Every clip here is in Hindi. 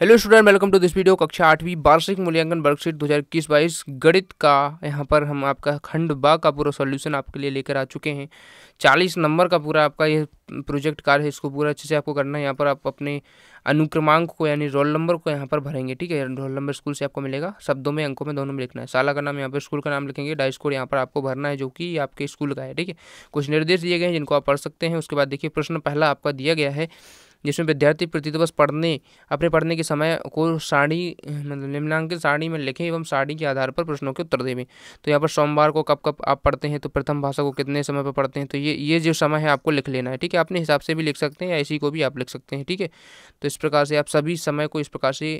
hello student welcome to this video कक्षा आठवीं वार्षिक मूल्यांकन वर्कशीट दो हज़ार इक्कीस बाईस गणित का यहाँ पर हम आपका खंड बा का पूरा सॉल्यूशन आपके लिए लेकर आ चुके हैं चालीस नंबर का पूरा आपका ये प्रोजेक्ट कार्य है इसको पूरा अच्छे से आपको करना है यहाँ पर आप अपने अनुक्रमांक को यानी रोल नंबर को यहाँ पर भरेंगे ठीक है रोल नंबर स्कूल से आपको मिलेगा शब्दों में अंकों में दोनों में लिखना है साला का नाम यहाँ पर स्कूल का नाम लिखेंगे डाई स्कोर यहाँ पर आपको भरना है जो कि आपके स्कूल का है ठीक है कुछ निर्देश दिए गए हैं जिनको आप पढ़ सकते हैं उसके बाद देखिए प्रश्न पहला आपका दिया गया है जिसमें विद्यार्थी प्रतिदिवस पढ़ने अपने पढ़ने के समय को साड़ी मतलब निम्नांकित साड़ी में लिखें एवं साड़ी के आधार पर प्रश्नों के उत्तर देवें तो यहाँ पर सोमवार को कब कब आप पढ़ते हैं तो प्रथम भाषा को कितने समय पर पढ़ते हैं तो ये ये जो समय है आपको लिख लेना है ठीक है अपने हिसाब से भी लिख सकते हैं या इसी को भी आप लिख सकते हैं ठीक है तो इस प्रकार से आप सभी समय को इस प्रकार से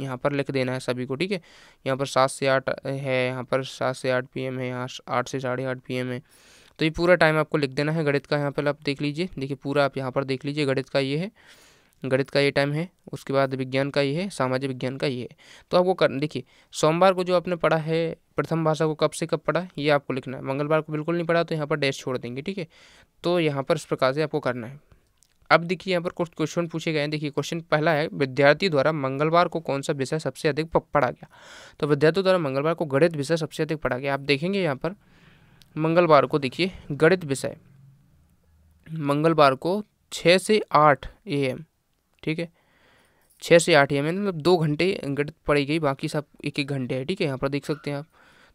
यहाँ पर लिख देना है सभी को ठीक है यहाँ पर सात से आठ है यहाँ पर सात से आठ पी है यहाँ आठ से साढ़े आठ पी है तो ये पूरा टाइम आपको लिख देना है गणित का यहाँ पर आप देख लीजिए देखिए पूरा आप यहाँ पर देख लीजिए गणित का ये है गणित का ये टाइम है उसके बाद विज्ञान का ये है सामाजिक विज्ञान का ये है तो आपको कर देखिए सोमवार को जो आपने पढ़ा है प्रथम भाषा को कब से कब पढ़ा ये आपको लिखना है मंगलवार को बिल्कुल नहीं पढ़ा तो यहाँ पर डैश छोड़ देंगे ठीक है तो यहाँ पर इस प्रकार से आपको करना है अब देखिए यहाँ पर कुछ क्वेश्चन पूछे गए हैं देखिए क्वेश्चन पहला है विद्यार्थी द्वारा मंगलवार को कौन सा विषय सबसे अधिक पढ़ा गया तो विद्यार्थियों द्वारा मंगलवार को गणित विषय सबसे अधिक पढ़ा गया आप देखेंगे यहाँ पर मंगलवार को देखिए गणित विषय मंगलवार को छः से आठ ए एम ठीक है छः से आठ ए एम मतलब दो घंटे गणित पढ़ी गई बाकी सब एक एक घंटे है ठीक है यहाँ पर देख सकते हैं आप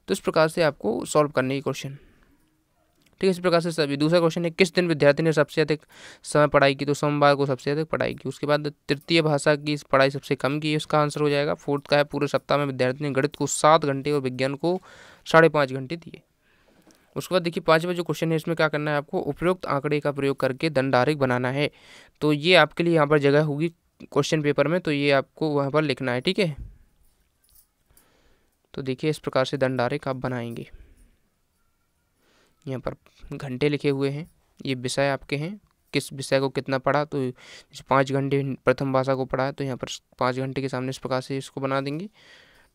तो इस प्रकार से आपको सॉल्व करने की क्वेश्चन ठीक है इस प्रकार से सभी दूसरा क्वेश्चन है किस दिन विद्यार्थी ने सबसे अधिक समय पढ़ाई की तो सोमवार को सबसे अधिक पढ़ाई की उसके बाद तृतीय भाषा की पढ़ाई सबसे कम की उसका आंसर हो जाएगा फोर्थ का है पूरे सप्ताह में विद्यार्थी ने गणित को सात घंटे और विज्ञान को साढ़े पाँच घंटे दिए उसके बाद देखिए पाँचवा जो क्वेश्चन है इसमें क्या करना है आपको उपयुक्त आंकड़े का प्रयोग करके दंडारिक बनाना है तो ये आपके लिए यहाँ पर जगह होगी क्वेश्चन पेपर में तो ये आपको वहाँ पर लिखना है ठीक है तो देखिए इस प्रकार से दंडारिक आप बनाएंगे यहाँ पर घंटे लिखे हुए हैं ये विषय आपके हैं किस विषय को कितना पढ़ा तो जैसे पाँच घंटे प्रथम भाषा को पढ़ा तो यहाँ पर पाँच घंटे के सामने इस प्रकार से इसको बना देंगे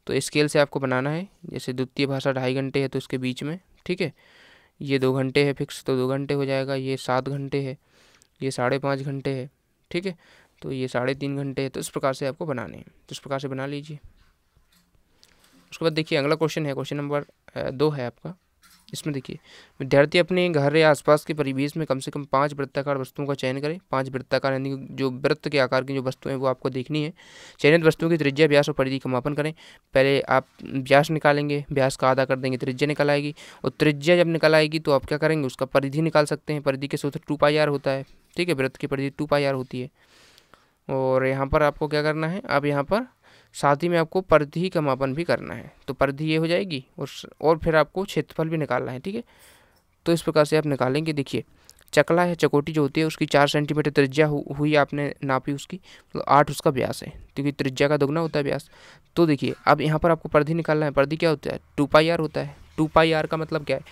तो स्केल से आपको बनाना है जैसे द्वितीय भाषा ढाई घंटे है तो इसके बीच में ठीक है ये दो घंटे है फिक्स तो दो घंटे हो जाएगा ये सात घंटे है ये साढ़े पाँच घंटे है ठीक है तो ये साढ़े तीन घंटे है तो इस प्रकार से आपको बनाने हैं तो इस प्रकार से बना लीजिए उसके बाद देखिए अगला क्वेश्चन है क्वेश्चन नंबर दो है आपका इसमें देखिए विद्यार्थी अपने घर या आसपास के परिवेश में कम से कम पाँच वृत्ताकार वस्तुओं का चयन करें पाँच वृत्ताकार यानी जो वृत्त के आकार की जो वस्तुएं हैं वो आपको देखनी है चयनित वस्तुओं की त्रिज्या व्यास और परिधि का मापन करें पहले आप व्यास निकालेंगे व्यास का आधा कर देंगे त्रिज्या निकल आएगी और त्रिज्या जब निकल आएगी तो आप क्या करेंगे उसका परिधि निकाल सकते हैं परिधि के सूत्र टू पाई आर होता है ठीक है वृत्त की परिधि टू पाई आर होती है और यहाँ पर आपको क्या करना है आप यहाँ पर साथ ही में आपको परिधि का मापन भी करना है तो परिधि ये हो जाएगी और और फिर आपको क्षेत्रफल भी निकालना है ठीक है तो इस प्रकार से आप निकालेंगे देखिए चकला या चकोटी जो होती है उसकी चार सेंटीमीटर त्रिज्या हुई आपने नापी उसकी मतलब तो आठ उसका व्यास है क्योंकि त्रिज्या का दोगुना होता है व्यास तो देखिए अब यहाँ पर आपको परिधि निकालना है परिधि क्या होता है टू पाई आर होता है टू पाई आर का मतलब क्या है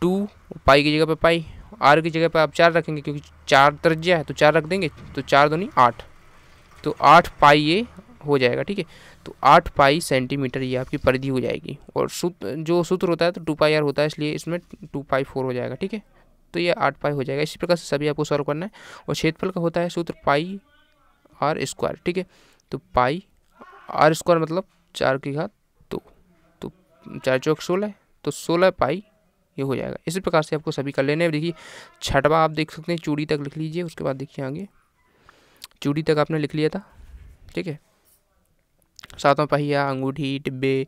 टू पाई की जगह पर पाई आर की जगह पर आप चार रखेंगे क्योंकि चार त्रिज्या है तो चार रख देंगे तो चार दूनी आठ तो आठ पाई ये हो जाएगा ठीक है तो आठ पाई सेंटीमीटर ये आपकी परिधि हो जाएगी और सूत जो सूत्र होता है तो टू पाई आर होता है इसलिए इसमें टू पाई फोर हो जाएगा ठीक है तो ये आठ पाई हो जाएगा इसी प्रकार से सभी आपको सॉल्व करना है और क्षेत्रफल का होता है सूत्र पाई आर स्क्वायर ठीक है तो पाई आर स्क्वायर मतलब चार की घात दो तो, तो चार चौक सोलह तो सोलह पाई ये हो जाएगा इसी प्रकार से आपको सभी कर लेने देखिए छठवा आप देख सकते हैं चूड़ी तक लिख लीजिए उसके बाद देखिए आगे चूड़ी तक आपने लिख लिया था ठीक है सातवा पहिया अंगूठी डिब्बे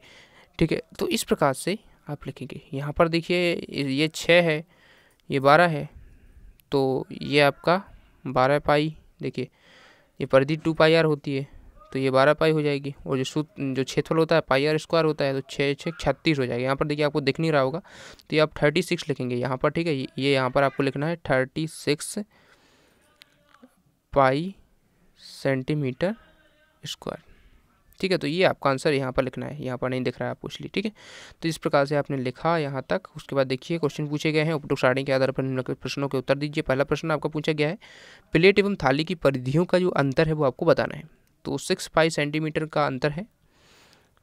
ठीक है तो इस प्रकार से आप लिखेंगे यहाँ पर देखिए ये छः है ये बारह है तो ये आपका बारह पाई देखिए ये परिधि टू पाई आर होती है तो ये बारह पाई हो जाएगी और जो सूत जो क्षेत्रफल होता है पाई आर स्क्वायर होता है तो छः छः छत्तीस हो जाएगा यहाँ पर देखिए आपको दिख नहीं रहा होगा तो ये आप थर्टी सिक्स लिखेंगे यहाँ पर ठीक है ये यहाँ पर आपको लिखना है thirty six pi centimetre square ठीक है तो ये आपका आंसर यहाँ पर लिखना है यहाँ पर नहीं दिख रहा है आपको इसलिए ठीक है तो इस प्रकार से आपने लिखा यहाँ तक उसके बाद देखिए क्वेश्चन पूछे गए हैं उपरोक्त सारणी के आधार पर निम्नलिखित प्रश्नों के उत्तर दीजिए पहला प्रश्न आपका पूछा गया है प्लेट एवं थाली की परिधियों का जो अंतर है वो आपको बताना है तो सिक्स फाइव सेंटीमीटर का अंतर है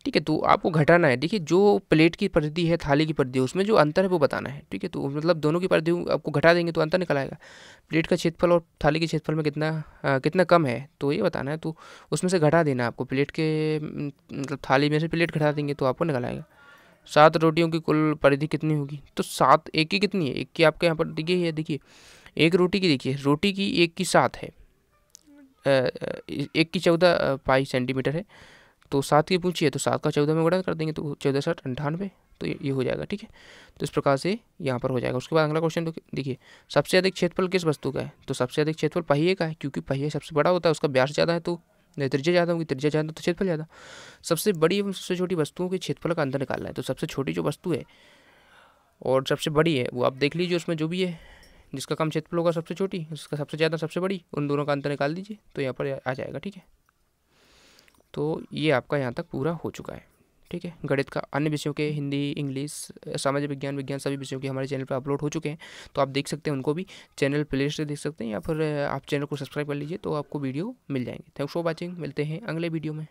ठीक है तो आपको घटाना है देखिए जो प्लेट की परिधि है थाली की परिधि है उसमें जो अंतर है वो बताना है ठीक है तो मतलब दोनों की परिधि आपको घटा देंगे तो अंतर निकल आएगा प्लेट का क्षेत्रफल और थाली के क्षेत्रफल में कितना आ, कितना कम है तो ये बताना है तो उसमें से घटा देना आपको प्लेट के मतलब थाली में से प्लेट घटा देंगे तो आपको निकल आएगा सात रोटियों की कुल परिधि कितनी होगी तो सात एक की कितनी है एक की आपके यहाँ पर दिखे है देखिए एक रोटी की देखिए रोटी की एक की सात है एक की चौदह पाई सेंटीमीटर है तो सात की पूछिए तो सात का चौदह में गुणा कर देंगे तो चौदह साठ अंठानवे तो ये हो जाएगा ठीक है तो इस प्रकार से यहाँ पर हो जाएगा उसके बाद अगला क्वेश्चन तो देखिए सबसे अधिक क्षेत्रफल किस वस्तु का है तो सबसे अधिक क्षेत्रफल पहिए का है क्योंकि पहिए सबसे बड़ा होता है उसका ब्यास ज़्यादा है तो त्रिज्या ज़्यादा होगी त्रिज्या ज़्यादा तो क्षेत्रफल ज़्यादा सबसे बड़ी एवं सबसे छोटी वस्तुओं के क्षेत्रफल का अंतर निकालना है तो सबसे छोटी जो वस्तु है और सबसे बड़ी है वो आप देख लीजिए उसमें जो भी है जिसका कम क्षेत्रफल होगा सबसे छोटी जिसका सबसे ज़्यादा सबसे बड़ी उन दोनों का अंतर निकाल दीजिए तो यहाँ पर आ जाएगा ठीक है तो ये आपका यहाँ तक पूरा हो चुका है ठीक है गणित का अन्य विषयों के हिंदी इंग्लिश सामाजिक विज्ञान विज्ञान सभी विषयों के हमारे चैनल पर अपलोड हो चुके हैं तो आप देख सकते हैं उनको भी चैनल प्ले लिस्ट देख सकते हैं या फिर आप चैनल को सब्सक्राइब कर लीजिए तो आपको वीडियो मिल जाएंगे थैंक्स फॉर वॉचिंग मिलते हैं अगले वीडियो में